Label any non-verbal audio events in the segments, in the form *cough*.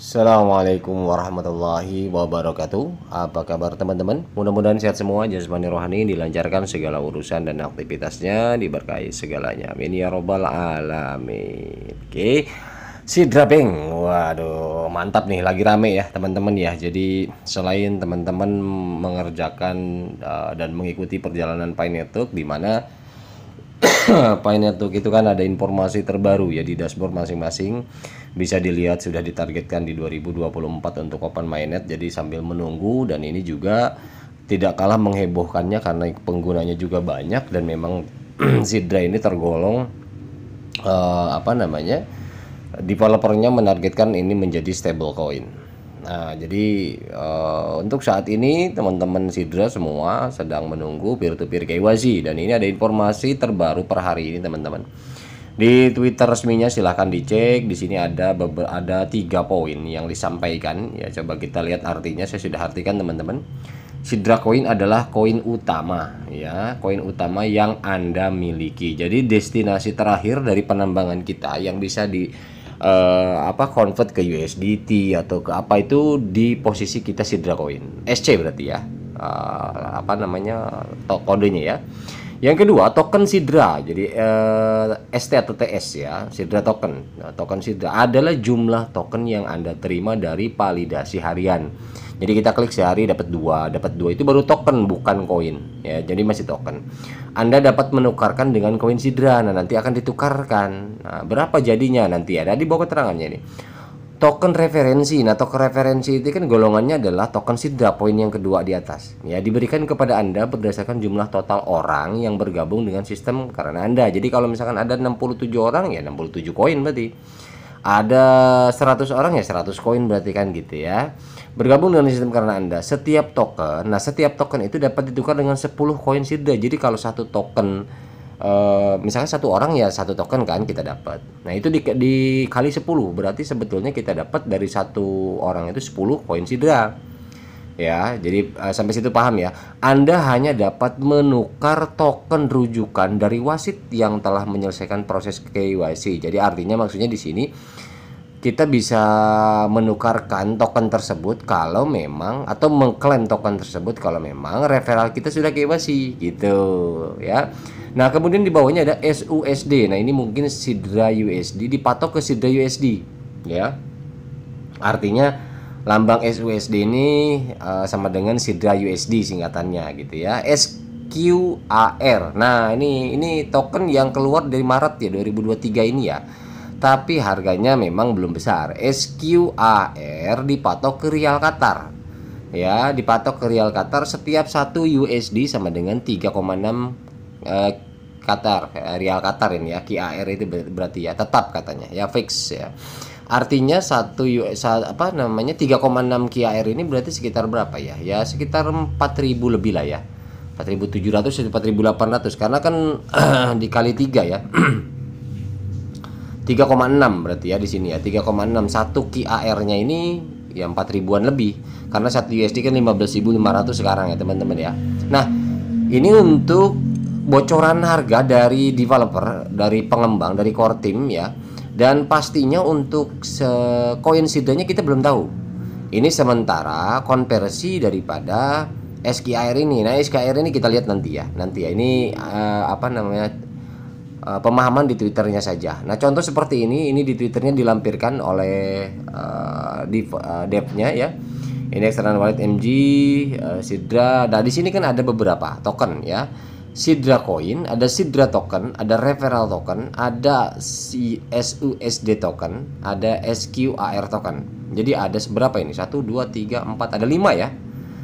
Assalamualaikum warahmatullahi wabarakatuh Apa kabar teman-teman? Mudah-mudahan sehat semua Jasmani rohani dilancarkan segala urusan dan aktivitasnya Diberkahi segalanya Amin ya robbal alamin Oke Si draping Waduh mantap nih lagi rame ya teman-teman ya Jadi selain teman-teman mengerjakan uh, dan mengikuti perjalanan Pine Network Dimana *coughs* apainnya tuh gitu kan ada informasi terbaru ya di dashboard masing-masing bisa dilihat sudah ditargetkan di 2024 untuk open mainnet jadi sambil menunggu dan ini juga tidak kalah menghebohkannya karena penggunanya juga banyak dan memang *clears throat* Sidra ini tergolong uh, apa namanya developernya menargetkan ini menjadi stablecoin Nah, jadi uh, untuk saat ini teman-teman Sidra semua sedang menunggu peer-to-peer KYC dan ini ada informasi terbaru per hari ini teman-teman. Di Twitter resminya silahkan dicek. Di sini ada ada tiga poin yang disampaikan. Ya, coba kita lihat artinya. Saya sudah artikan teman-teman. Sidra Coin adalah koin utama ya, koin utama yang Anda miliki. Jadi destinasi terakhir dari penambangan kita yang bisa di uh, apa convert ke USDT atau ke apa itu di posisi kita sidra coin SC berarti ya uh, apa namanya kodenya ya yang kedua, token Sidra. Jadi uh, eh, ST atau TS ya, Sidra token. Nah, token Sidra adalah jumlah token yang Anda terima dari validasi harian. Jadi kita klik sehari dapat dua, dapat dua itu baru token bukan koin ya. Jadi masih token. Anda dapat menukarkan dengan koin Sidra. Nah, nanti akan ditukarkan. Nah, berapa jadinya nanti ada di bawah keterangannya ini token referensi. Nah, token referensi itu kan golongannya adalah token sidra poin yang kedua di atas. Ya, diberikan kepada Anda berdasarkan jumlah total orang yang bergabung dengan sistem karena Anda. Jadi kalau misalkan ada 67 orang ya 67 koin berarti. Ada 100 orang ya 100 koin berarti kan gitu ya. Bergabung dengan sistem karena Anda. Setiap token, nah setiap token itu dapat ditukar dengan 10 koin sidra. Jadi kalau satu token Uh, misalnya satu orang ya satu token kan kita dapat. Nah itu di, dikali 10 berarti sebetulnya kita dapat dari satu orang itu 10 koin sidra. Ya, jadi uh, sampai situ paham ya. Anda hanya dapat menukar token rujukan dari wasit yang telah menyelesaikan proses KYC. Jadi artinya maksudnya di sini kita bisa menukarkan token tersebut kalau memang atau mengklaim token tersebut kalau memang referral kita sudah KYC gitu ya. Nah, kemudian di bawahnya ada SUSD. Nah, ini mungkin sidra USD dipatok ke sidra USD, ya. Artinya lambang SUSD ini uh, sama dengan sidra USD singkatannya gitu ya. SQAR. Nah, ini ini token yang keluar dari Maret ya 2023 ini ya. Tapi harganya memang belum besar. SQAR dipatok ke rial Qatar ya dipatok ke rial Qatar setiap satu USD sama dengan 3,6 eh, Qatar eh, Real Qatar ini ya KAR itu berarti ya tetap katanya ya fix ya artinya satu US apa namanya 3,6 KAR ini berarti sekitar berapa ya ya sekitar 4000 lebih lah ya 4700 4800 karena kan *clears throat* dikali 3 ya 3,6 *clears throat* berarti ya di sini ya 3,6 satu KAR-nya ini ya 4000-an lebih karena satu USD kan 15.500 sekarang ya teman-teman ya. Nah, ini untuk bocoran harga dari developer, dari pengembang, dari core team ya. Dan pastinya untuk koin koinsidennya kita belum tahu. Ini sementara konversi daripada SKR ini. Nah, SKR ini kita lihat nanti ya. Nanti ya ini uh, apa namanya? Uh, pemahaman di Twitternya saja. Nah, contoh seperti ini ini di Twitternya dilampirkan oleh uh, eh, dev, uh, devnya ya. Ini external wallet MG, uh, Sidra. Nah, di sini kan ada beberapa token ya Sidra Coin, ada Sidra Token, ada Referral Token, ada SUSD Token, ada SQAR Token. Jadi ada seberapa ini? 1, 2, 3, 4, ada 5 ya.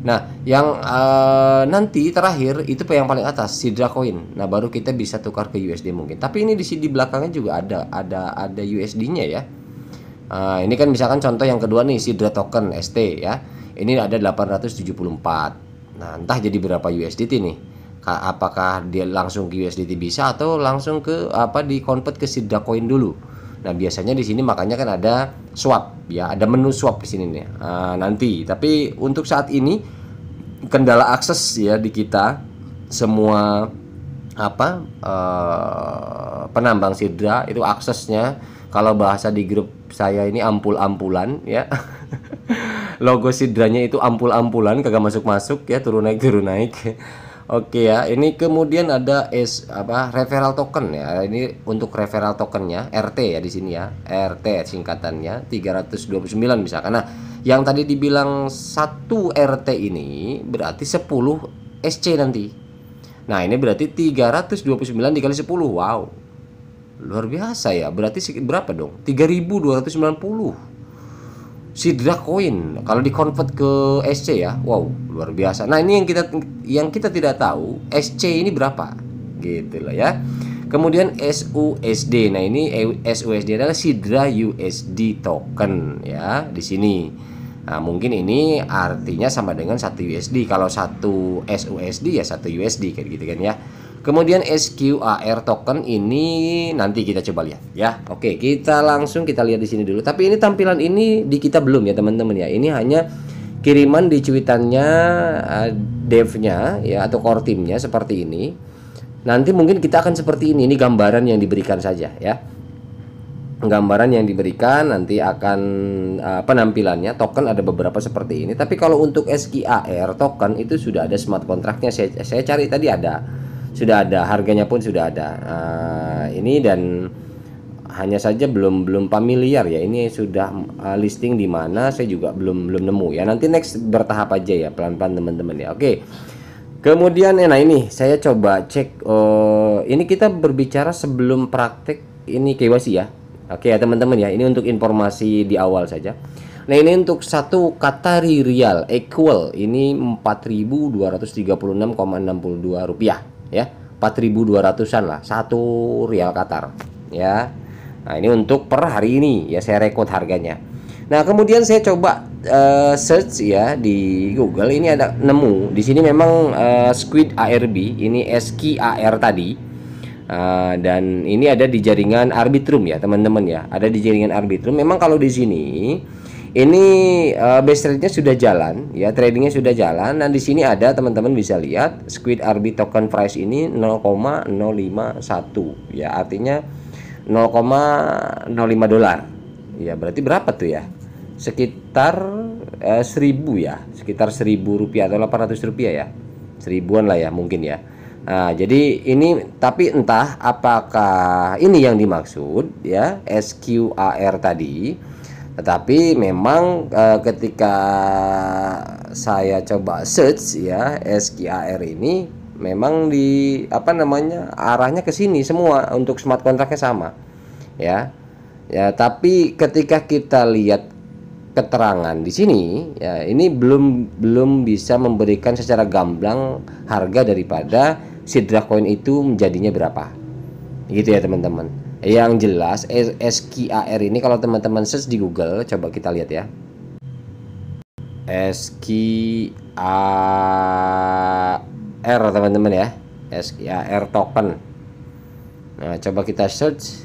Nah, yang uh, nanti terakhir itu yang paling atas Sidra Coin. Nah, baru kita bisa tukar ke USD mungkin. Tapi ini di sini di belakangnya juga ada ada ada USD-nya ya. Uh, ini kan misalkan contoh yang kedua nih Sidra Token ST ya. Ini ada 874. Nah, entah jadi berapa USDT nih apakah dia langsung ke USDT bisa atau langsung ke apa di convert ke sidra Coin dulu. Nah biasanya di sini makanya kan ada swap ya, ada menu swap di sini nih uh, nanti. Tapi untuk saat ini kendala akses ya di kita semua apa uh, penambang sidra itu aksesnya kalau bahasa di grup saya ini ampul-ampulan ya *laughs* logo sidranya itu ampul-ampulan kagak masuk-masuk ya turun naik turun naik Oke ya, ini kemudian ada es apa referral token ya. Ini untuk referral tokennya RT ya di sini ya. RT singkatannya 329 misalkan. Nah, yang tadi dibilang satu RT ini berarti 10 SC nanti. Nah, ini berarti 329 dikali 10. Wow. Luar biasa ya. Berarti berapa dong? 3290 sidra koin kalau di dikonvert ke SC ya wow luar biasa nah ini yang kita yang kita tidak tahu SC ini berapa gitu loh ya kemudian SUSD nah ini SUSD adalah sidra USD token ya di sini Nah, mungkin ini artinya sama dengan satu USD. Kalau satu SUSD ya satu USD kayak gitu kan ya. Kemudian SQAR token ini nanti kita coba lihat ya. Oke, kita langsung kita lihat di sini dulu. Tapi ini tampilan ini di kita belum ya teman-teman ya. Ini hanya kiriman di cuitannya uh, devnya ya atau core timnya seperti ini. Nanti mungkin kita akan seperti ini. Ini gambaran yang diberikan saja ya. Gambaran yang diberikan nanti akan uh, penampilannya token ada beberapa seperti ini. Tapi kalau untuk SQAR token itu sudah ada smart kontraknya. Saya, saya cari tadi ada sudah ada harganya pun sudah ada uh, ini dan hanya saja belum belum familiar ya ini sudah uh, listing di mana saya juga belum belum nemu ya nanti next bertahap aja ya pelan-pelan teman-teman ya oke kemudian enak eh, ini saya coba cek uh, ini kita berbicara sebelum praktek ini KYC ya oke ya teman-teman ya ini untuk informasi di awal saja Nah ini untuk satu kata rial equal ini 4.236,62 rupiah ya 4.200an lah satu rial Qatar ya nah ini untuk per hari ini ya saya rekod harganya nah kemudian saya coba uh, search ya di Google ini ada nemu di sini memang uh, squid ARB ini SQ AR tadi Uh, dan ini ada di jaringan Arbitrum ya teman-teman ya ada di jaringan Arbitrum memang kalau di sini ini uh, base trade-nya sudah jalan, ya tradingnya sudah jalan. Dan di sini ada teman-teman bisa lihat Squid RB token price ini 0,051, ya artinya 0,05 dolar. Ya berarti berapa tuh ya? Sekitar eh, 1000 ya, sekitar 1000 rupiah atau 800 rupiah ya, seribuan lah ya mungkin ya. Nah, jadi ini tapi entah apakah ini yang dimaksud ya SQAR tadi tetapi memang uh, ketika saya coba search ya SQR ini memang di apa namanya arahnya ke sini semua untuk smart contractnya sama ya ya tapi ketika kita lihat keterangan di sini ya ini belum belum bisa memberikan secara gamblang harga daripada sidra coin itu menjadinya berapa gitu ya teman-teman yang jelas SQAR ini kalau teman-teman search di Google, coba kita lihat ya. SQAR teman-teman ya. SQAR token. Nah, coba kita search.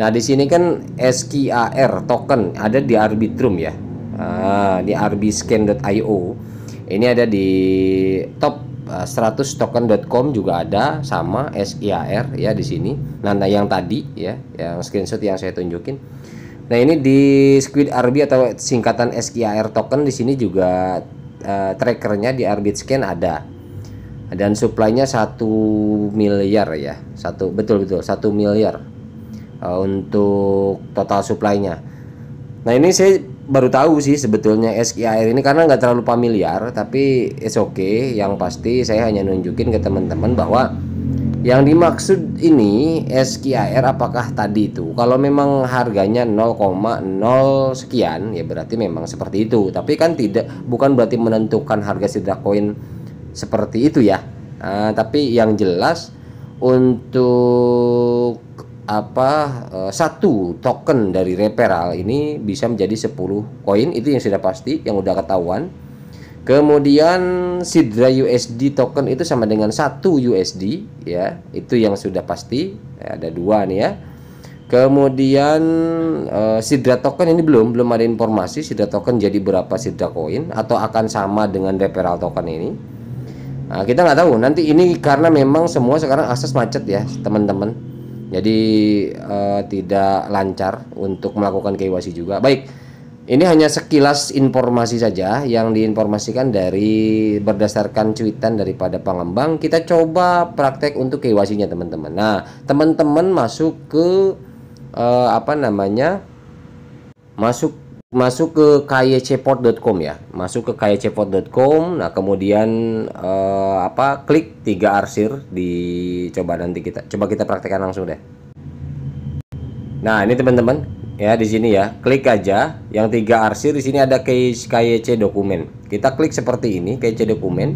Nah, di sini kan SQAR token ada di Arbitrum ya. Ah, di arbiscan.io. Ini ada di top 100token.com eh, juga ada sama SIAR ya di sini. Nah, nah yang tadi ya, yang screenshot yang saya tunjukin. Nah, ini di Squid RB atau singkatan SIAR token di sini juga uh, trackernya di Arbit scan ada. Dan supply-nya 1 miliar ya. Satu betul betul 1 miliar uh, untuk total supply-nya. Nah, ini saya baru tahu sih sebetulnya SKIR ini karena nggak terlalu familiar tapi it's okay yang pasti saya hanya nunjukin ke teman-teman bahwa yang dimaksud ini SKIR apakah tadi itu kalau memang harganya 0,0 sekian ya berarti memang seperti itu tapi kan tidak bukan berarti menentukan harga sidra koin seperti itu ya uh, tapi yang jelas untuk apa eh, satu token dari referral ini bisa menjadi 10 koin itu yang sudah pasti yang udah ketahuan kemudian sidra USD token itu sama dengan satu USD ya itu yang sudah pasti ya, ada dua nih ya kemudian uh, sidra token ini belum belum ada informasi sidra token jadi berapa sidra koin atau akan sama dengan referral token ini nah, kita nggak tahu nanti ini karena memang semua sekarang akses macet ya teman-teman jadi uh, tidak lancar untuk melakukan KYC juga. Baik. Ini hanya sekilas informasi saja yang diinformasikan dari berdasarkan cuitan daripada pengembang. Kita coba praktek untuk KYC-nya teman-teman. Nah, teman-teman masuk ke uh, apa namanya? Masuk masuk ke kycport.com ya masuk ke kycport.com nah kemudian eh, apa klik tiga arsir di coba nanti kita coba kita praktekkan langsung deh nah ini teman-teman ya di sini ya klik aja yang tiga arsir di sini ada case kyc dokumen kita klik seperti ini kyc dokumen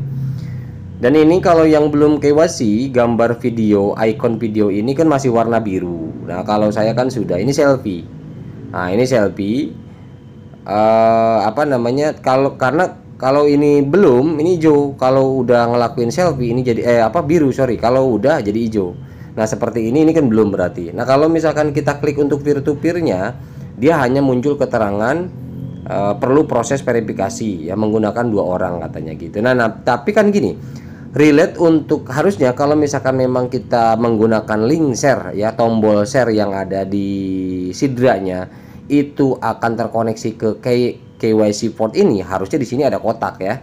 dan ini kalau yang belum KYC gambar video icon video ini kan masih warna biru nah kalau saya kan sudah ini selfie nah ini selfie uh, apa namanya kalau karena kalau ini belum ini hijau kalau udah ngelakuin selfie ini jadi eh apa biru sorry kalau udah jadi hijau nah seperti ini ini kan belum berarti nah kalau misalkan kita klik untuk peer to nya dia hanya muncul keterangan uh, perlu proses verifikasi ya menggunakan dua orang katanya gitu nah, nah tapi kan gini relate untuk harusnya kalau misalkan memang kita menggunakan link share ya tombol share yang ada di sidranya itu akan terkoneksi ke KYC port ini harusnya di sini ada kotak ya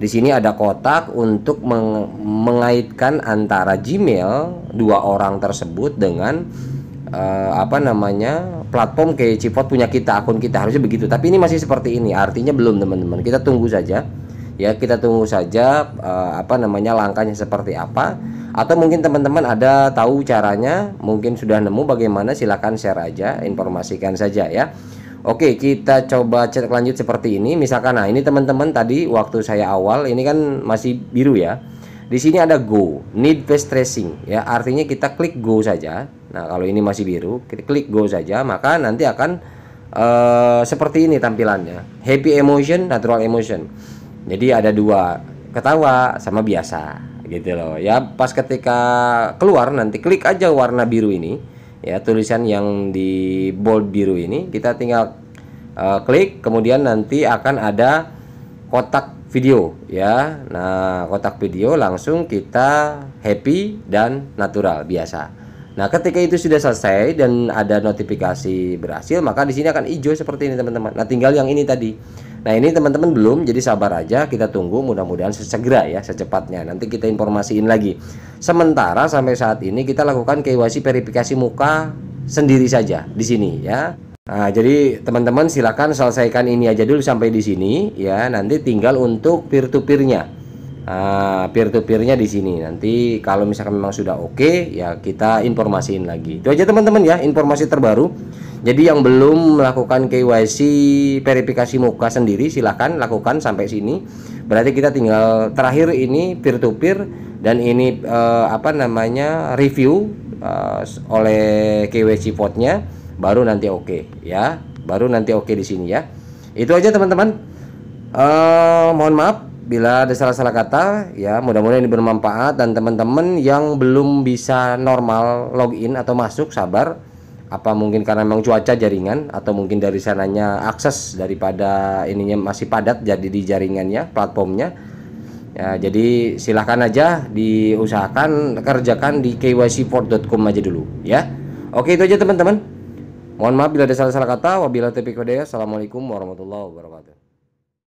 di sini ada kotak untuk meng mengaitkan antara Gmail dua orang tersebut dengan uh, apa namanya platform KYC port punya kita akun kita harusnya begitu tapi ini masih seperti ini artinya belum teman-teman kita tunggu saja ya kita tunggu saja uh, apa namanya langkahnya seperti apa atau mungkin teman-teman ada tahu caranya mungkin sudah nemu bagaimana silahkan share aja informasikan saja ya Oke kita coba cek lanjut seperti ini misalkan nah ini teman-teman tadi waktu saya awal ini kan masih biru ya di sini ada go need face tracing ya artinya kita klik go saja nah kalau ini masih biru kita klik go saja maka nanti akan uh, seperti ini tampilannya happy emotion natural emotion jadi ada dua ketawa sama biasa gitu loh ya pas ketika keluar nanti klik aja warna biru ini ya tulisan yang di bold biru ini kita tinggal uh, klik kemudian nanti akan ada kotak video ya nah kotak video langsung kita happy dan natural biasa nah ketika itu sudah selesai dan ada notifikasi berhasil maka di sini akan hijau seperti ini teman-teman nah tinggal yang ini tadi Nah ini teman-teman belum, jadi sabar aja kita tunggu mudah-mudahan sesegera ya secepatnya. Nanti kita informasiin lagi. Sementara sampai saat ini kita lakukan KYC verifikasi muka sendiri saja di sini ya. Nah, jadi teman-teman silakan selesaikan ini aja dulu sampai di sini ya. Nanti tinggal untuk peer to peernya. Nah, peer to peernya di sini. Nanti kalau misalkan memang sudah oke okay, ya kita informasiin lagi. Itu aja teman-teman ya informasi terbaru. Jadi yang belum melakukan KYC verifikasi muka sendiri silahkan lakukan sampai sini. Berarti kita tinggal terakhir ini peer to peer dan ini uh, apa namanya review uh, oleh KYC vote baru nanti oke okay, ya. Baru nanti oke okay di sini ya. Itu aja teman-teman. uh, mohon maaf bila ada salah-salah kata ya mudah-mudahan ini bermanfaat dan teman-teman yang belum bisa normal login atau masuk sabar apa mungkin karena memang cuaca jaringan atau mungkin dari sananya akses daripada ininya masih padat jadi di jaringannya platformnya ya, jadi silahkan aja diusahakan kerjakan di kycport.com aja dulu ya oke itu aja teman-teman mohon maaf bila ada salah-salah kata wabillahi kode Assalamualaikum warahmatullahi wabarakatuh